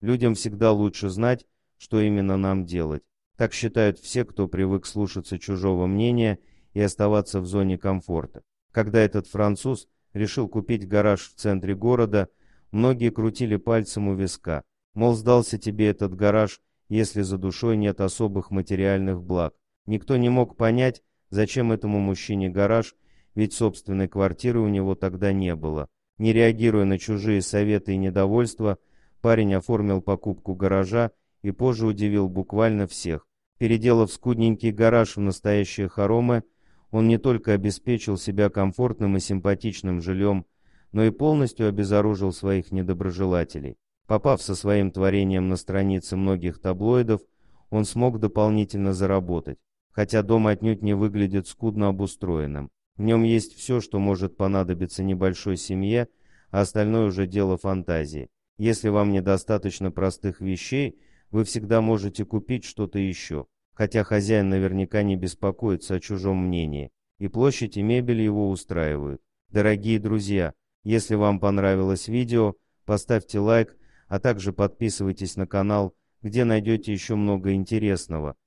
Людям всегда лучше знать, что именно нам делать. Так считают все, кто привык слушаться чужого мнения и оставаться в зоне комфорта. Когда этот француз решил купить гараж в центре города, многие крутили пальцем у виска. Мол, сдался тебе этот гараж, если за душой нет особых материальных благ. Никто не мог понять, зачем этому мужчине гараж, ведь собственной квартиры у него тогда не было. Не реагируя на чужие советы и недовольства, парень оформил покупку гаража и позже удивил буквально всех. Переделав скудненький гараж в настоящие хоромы, он не только обеспечил себя комфортным и симпатичным жильем, но и полностью обезоружил своих недоброжелателей. Попав со своим творением на страницы многих таблоидов, он смог дополнительно заработать, хотя дом отнюдь не выглядит скудно обустроенным. В нем есть все, что может понадобиться небольшой семье, а остальное уже дело фантазии. Если вам недостаточно простых вещей, вы всегда можете купить что-то еще, хотя хозяин наверняка не беспокоится о чужом мнении, и площадь и мебель его устраивают. Дорогие друзья, если вам понравилось видео, поставьте лайк, а также подписывайтесь на канал, где найдете еще много интересного.